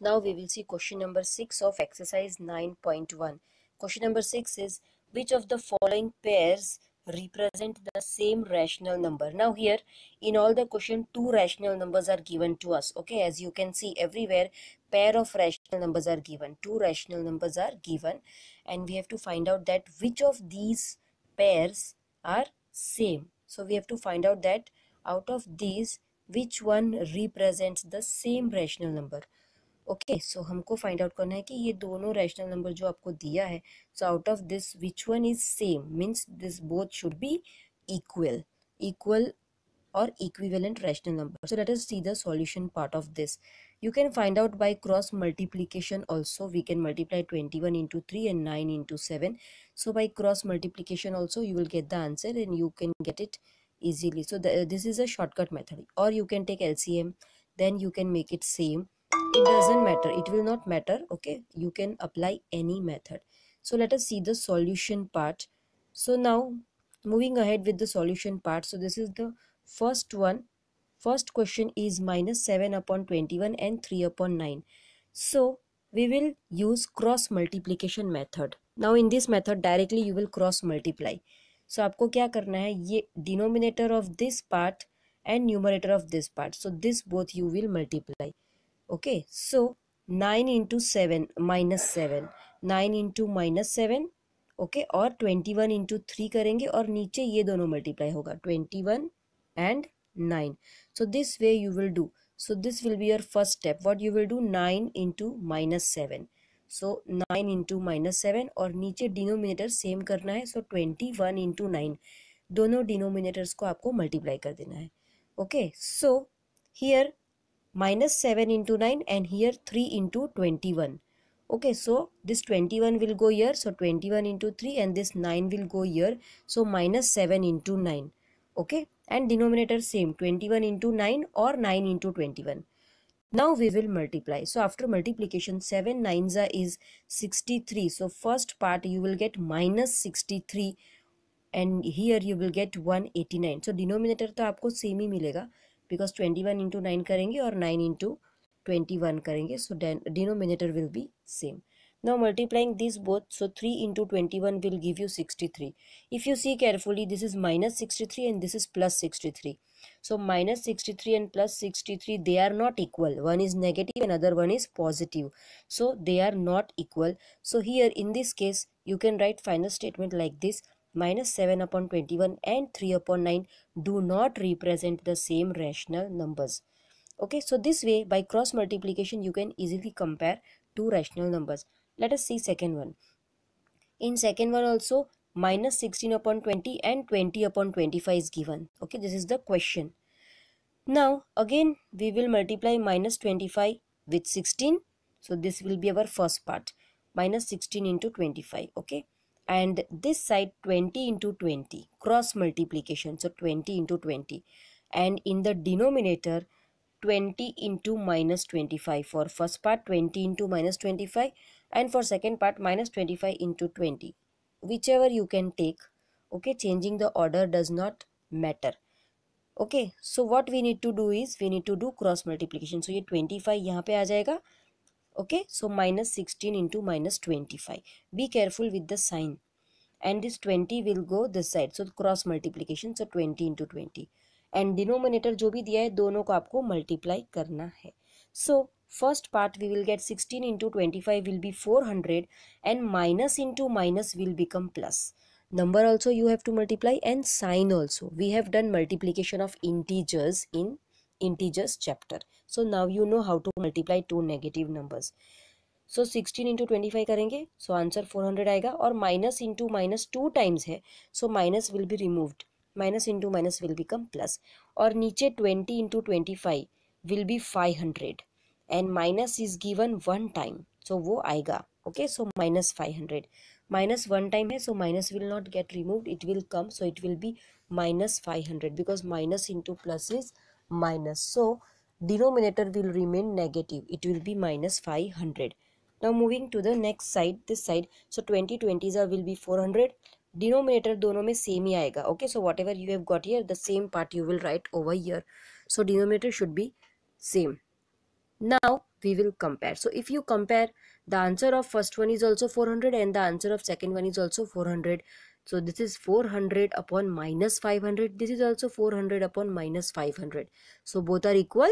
Now we will see question number 6 of exercise 9.1. Question number 6 is which of the following pairs represent the same rational number. Now here in all the question two rational numbers are given to us. Okay as you can see everywhere pair of rational numbers are given. Two rational numbers are given and we have to find out that which of these pairs are same. So we have to find out that out of these which one represents the same rational number. Okay okay, so so हमको find out करना है कि ये दोनों rational number जो आपको दिया है so out of this which one is same means this both should be equal equal और equivalent rational number so let us see the solution part of this you can find out by cross multiplication also we can multiply twenty one into three and nine into seven so by cross multiplication also you will get the answer and you can get it easily so this is a shortcut method और you can take L C M then you can make it same it doesn't matter it will not matter okay you can apply any method so let us see the solution part so now moving ahead with the solution part so this is the first one first question is minus 7 upon 21 and 3 upon 9 so we will use cross multiplication method now in this method directly you will cross multiply so aapko kya karna hai ye denominator of this part and numerator of this part so this both you will multiply okay so 9 into 7 minus seven nine into minus seven okay और twenty one into three करेंगे और नीचे ये दोनों multiply होगा twenty one and nine so this way you will do so this will be your first step what you will do nine into minus seven so nine into minus seven और नीचे denominator same करना है so twenty one into nine दोनों denominators को आपको multiply कर देना है okay so here minus 7 into 9 and here 3 into 21 okay so this 21 will go here so 21 into 3 and this 9 will go here so minus 7 into 9 okay and denominator same 21 into 9 or 9 into 21 now we will multiply so after multiplication 7 nines is 63 so first part you will get minus 63 and here you will get 189 so denominator to aapko same hi milega because twenty one into nine करेंगे और nine into twenty one करेंगे so denominator will be same now multiplying this both so three into twenty one will give you sixty three if you see carefully this is minus sixty three and this is plus sixty three so minus sixty three and plus sixty three they are not equal one is negative and other one is positive so they are not equal so here in this case you can write final statement like this minus 7 upon 21 and 3 upon 9 do not represent the same rational numbers. Okay, so this way by cross multiplication you can easily compare two rational numbers. Let us see second one. In second one also minus 16 upon 20 and 20 upon 25 is given. Okay, this is the question. Now again we will multiply minus 25 with 16. So this will be our first part minus 16 into 25. Okay and this side 20 into 20 cross multiplication so 20 into 20 and in the denominator 20 into minus 25 for first part 20 into minus 25 and for second part minus 25 into 20 whichever you can take okay changing the order does not matter okay so what we need to do is we need to do cross multiplication so ये 25 five यहाँ पे आ okay so minus 16 into minus 25 be careful with the sign and this 20 will go this side so cross multiplication so 20 into 20 and denominator, जो भी दिया है दोनों को आपको मल्टीप्लाई करना है so first part we will get sixteen into twenty five will be four hundred and minus into minus number also you have to multiply and sign also we have done multiplication of integers in integers chapter so now you know how to multiply two negative numbers so sixteen into twenty five करेंगे so answer four hundred आएगा और minus into minus two times है so minus will be removed minus into minus will become plus और नीचे twenty into twenty five will be five hundred and minus is given one time so वो आएगा okay so minus five hundred minus one time है so minus will not get remove it will come so it will be minus five hundred because minus into plus is minus so denominator will remain negative it will be minus 500 now moving to the next side this side so 20 20s will be 400 Denominator, दोनों में same. ही आएगा okay Okay. So whatever you have got here, the same part you will write over here. So denominator should be same. now we will compare so if you compare the answer of first one is also 400 and the answer of second one is also 400 so this is 400 upon minus 500. This is also 400 upon minus 500. So both are equal?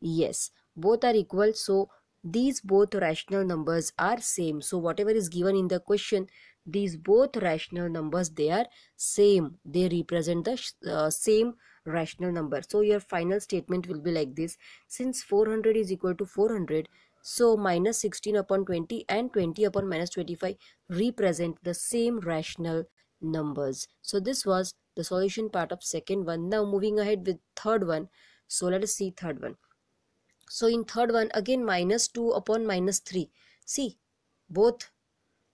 Yes, both are equal. So these both rational numbers are same. So whatever is given in the question, these both rational numbers, they are same. They represent the uh, same rational number. So your final statement will be like this. Since 400 is equal to 400, so minus 16 upon 20 and 20 upon minus 25 represent the same rational numbers. So this was the solution part of second one. Now moving ahead with third one. So let us see third one. So in third one again minus 2 upon minus 3. See both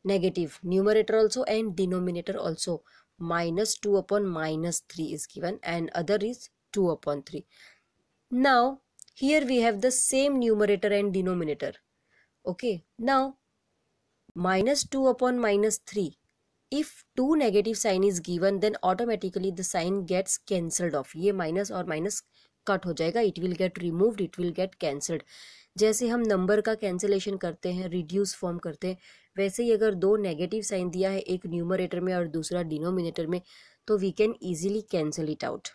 negative numerator also and denominator also minus 2 upon minus 3 is given and other is 2 upon 3. Now here we have the same numerator and denominator. Okay now minus 2 upon minus 3 if two negative sign is given then automatically the sign gets cancelled off ये minus और minus cut हो जाएगा it will get removed it will get cancelled जैसे हम number का cancellation करते हैं reduce form करते हैं वैसे ही अगर दो नेगेटिव साइन दिया है एक न्यूमरेटर में और दूसरा डिनोमिनेटर में तो we can easily cancel it out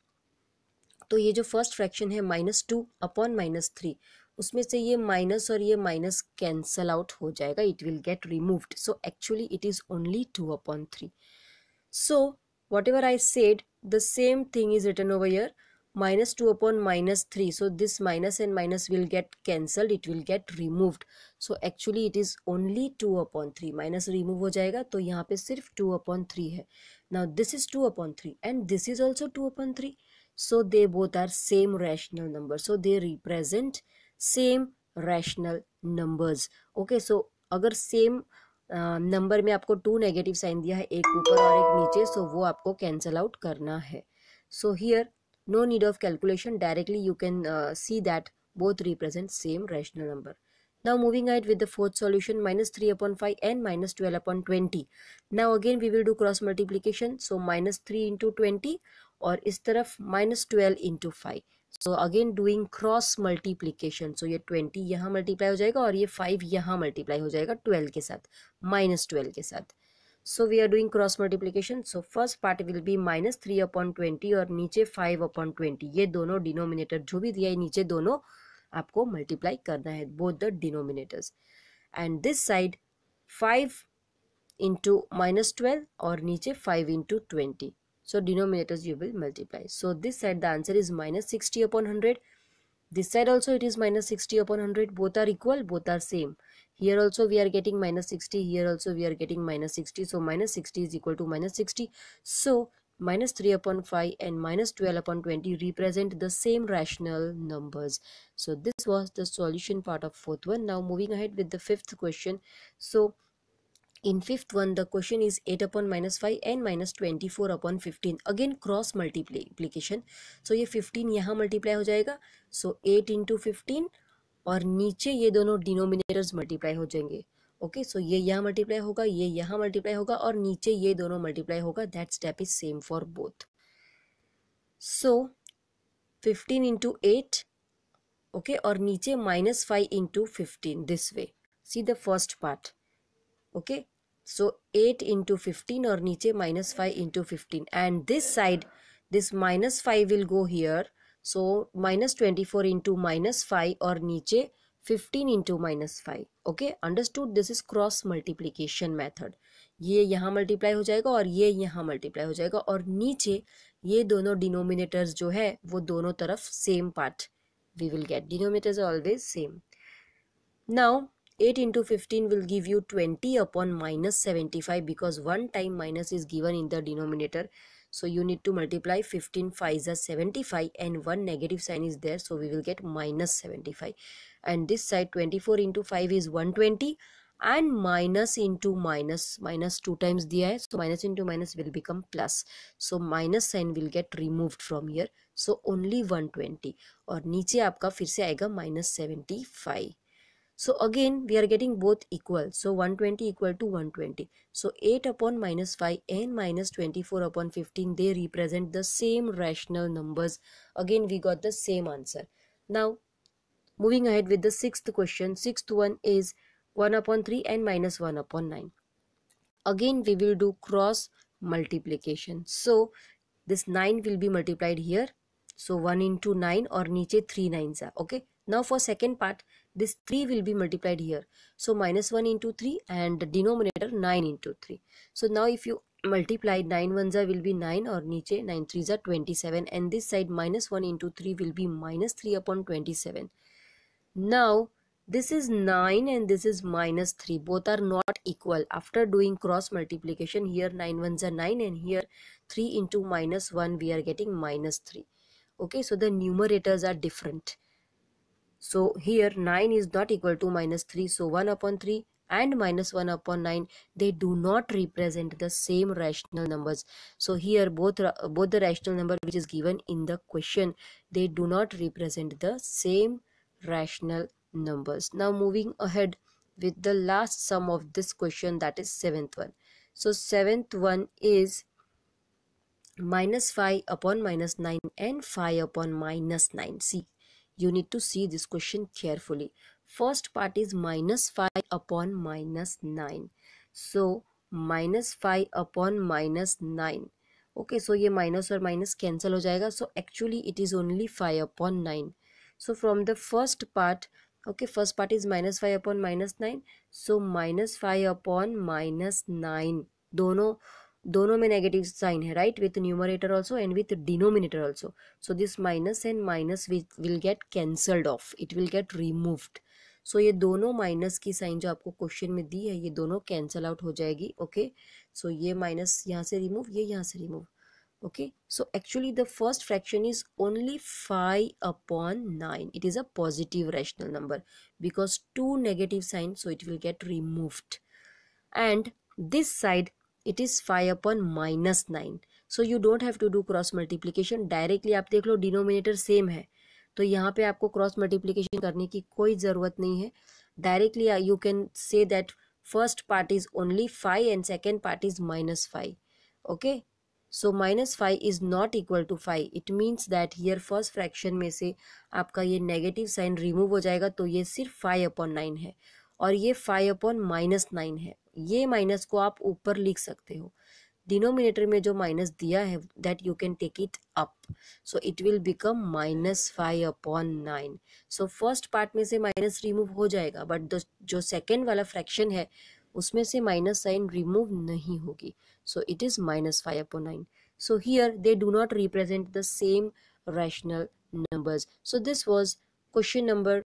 तो ये जो फर्स्ट फ्रैक्शन है minus two upon minus three उसमें से ये माइनस और ये माइनस कैंसल आउट हो जाएगा it will get removed so actually it is only two upon three so whatever I said the same thing is written over here minus two upon minus three so this minus and minus will get cancelled it will get removed so actually it is only two upon three minus remove हो जाएगा तो यहाँ पे सिर्फ two upon three है now this is two upon three and this is also two upon three so they both are same rational number so they represent same rational numbers okay so अगर same number uh, में आपको to negative sign दिया है एक ऊपर और एक नीचे सो so वो आपको कैंसल आउट करना है so here no need of calculation directly you can see that both represent same rational number now moving ahead with the fourth solution minus three upon five and minus twelve upon twenty now again we will do cross multiplication so minus three into twenty और इस तरफ minus twelve into five so again doing cross multiplication so ये twenty यहाँ multiply हो जाएगा और ये five यहाँ मल्टीप्लाई हो जाएगा ट्वेल्व के साथ माइनस ट्वेल्व के साथ so we are doing cross multiplication so first part will be minus three upon twenty और नीचे फाइव अपॉन ट्वेंटी ये दोनों डिनोमिनेटर जो भी दिया है नीचे दोनों आपको मल्टीप्लाई करना है both the denominators and this side five into minus twelve और नीचे five into twenty So denominators you will multiply. So this side the answer is minus 60 upon 100. This side also it is minus 60 upon 100. Both are equal, both are same. Here also we are getting minus 60. Here also we are getting minus 60. So minus 60 is equal to minus 60. So minus 3 upon 5 and minus 12 upon 20 represent the same rational numbers. So this was the solution part of fourth one. Now moving ahead with the fifth question. So in fifth one the question is eight upon minus five 5 minus twenty four upon fifteen again cross multiplication. सो ये fifteen यहाँ multiply हो जाएगा. सो eight into fifteen और नीचे ये दोनों denominators multiply हो जाएंगे ओके okay, सो so ये यहाँ मल्टीप्लाई होगा ये यहाँ मल्टीप्लाई होगा और नीचे ये दोनों मल्टीप्लाई होगा that step is same for both so fifteen into eight okay और नीचे minus five into fifteen this way see the first part okay So 8 into 15 और नीचे minus 5 into 15 and this side this minus 5 will go here. So minus 24 into minus 5 और नीचे 15 into minus 5. Okay understood this is cross multiplication method. ये यहाँ multiply हो जाएगा और ये यहाँ मल्टीप्लाई हो जाएगा और नीचे ये दोनों डिनोमिनेटर्स जो है वो दोनों तरफ same part we will get denominators always same now 8 into 15 will give you 20 upon minus 75 because one time minus is given in the denominator. So you need to multiply 15 5 is 75 and one negative sign is there. So we will get minus 75 and this side 24 into 5 is 120 and minus into minus minus 2 times the i. So minus into minus will become plus. So minus sign will get removed from here. So only 120 Or niche aapka fir se aega minus 75. So again we are getting both equal. So 120 equal to 120. So 8 upon minus 5 and minus 24 upon 15 they represent the same rational numbers. Again we got the same answer. Now moving ahead with the sixth question. Sixth one is 1 upon 3 and minus 1 upon 9. Again we will do cross multiplication. So this 9 will be multiplied here. So 1 into 9 or niche 3 nines are okay. Now for second part, this 3 will be multiplied here. So minus 1 into 3 and denominator 9 into 3. So now if you multiply 9 1s will be 9 or niche 9 3 are 27 and this side minus 1 into 3 will be minus 3 upon 27. Now this is 9 and this is minus 3 both are not equal after doing cross multiplication here 9 1 are 9 and here 3 into minus 1 we are getting minus 3 okay so the numerators are different so here 9 is not equal to minus 3. So 1 upon 3 and minus 1 upon 9 they do not represent the same rational numbers so here both both the rational number which is given in the question they do not represent the same rational numbers now moving ahead with the last sum of this question that is seventh one so seventh one is minus 5 upon minus 9 and 5 upon minus 9 see you need to see this question carefully first part is minus 5 upon minus 9 so minus 5 upon minus 9 okay so ये minus और minus cancel हो जाएगा so actually it is only five upon nine so from the first part okay first part is minus five upon minus nine so minus five upon minus nine दोनों दोनों में negative sign है right with numerator also and with denominator also so this minus and minus will get cancelled off it will get removed so ये दोनों minus की sign जो आपको question में दी है ये दोनों कैंसल आउट हो जाएगी ओके सो ये माइनस यहाँ से रिमूव ये यहाँ से remove okay so actually the first fraction is only five upon nine it is a positive rational number because two negative sign so it will get removed and this side it is five upon minus nine so you don't have to do cross multiplication directly आप देख लो denominator same है तो यहाँ पे आपको cross multiplication करने की कोई ज़रूरत नहीं है directly you can say that first part is only five and second part is minus five okay so minus five is not equal to five it means that here first fraction में से आपका ये negative sign remove हो जाएगा तो ये सिर्फ five upon nine है और ये फाइव अपॉन माइनस नाइन है ये माइनस को आप ऊपर लिख सकते हो डिनोमिनेटर में जो माइनस दिया है that you can take it up so it will become minus five upon nine so first part में से माइनस रिमूव हो जाएगा बट जो सेकेंड वाला फ्रैक्शन है उसमें से माइनस साइन रिमूव नहीं होगी so it is minus five upon nine so here they do not represent the same rational numbers so this was question number